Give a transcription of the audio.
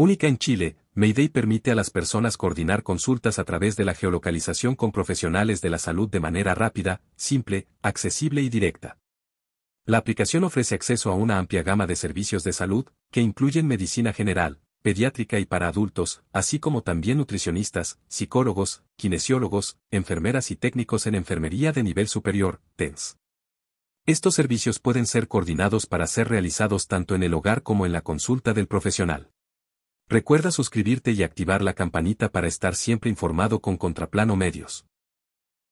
Única en Chile, Mayday permite a las personas coordinar consultas a través de la geolocalización con profesionales de la salud de manera rápida, simple, accesible y directa. La aplicación ofrece acceso a una amplia gama de servicios de salud, que incluyen medicina general, pediátrica y para adultos, así como también nutricionistas, psicólogos, kinesiólogos, enfermeras y técnicos en enfermería de nivel superior, TENS. Estos servicios pueden ser coordinados para ser realizados tanto en el hogar como en la consulta del profesional. Recuerda suscribirte y activar la campanita para estar siempre informado con Contraplano Medios.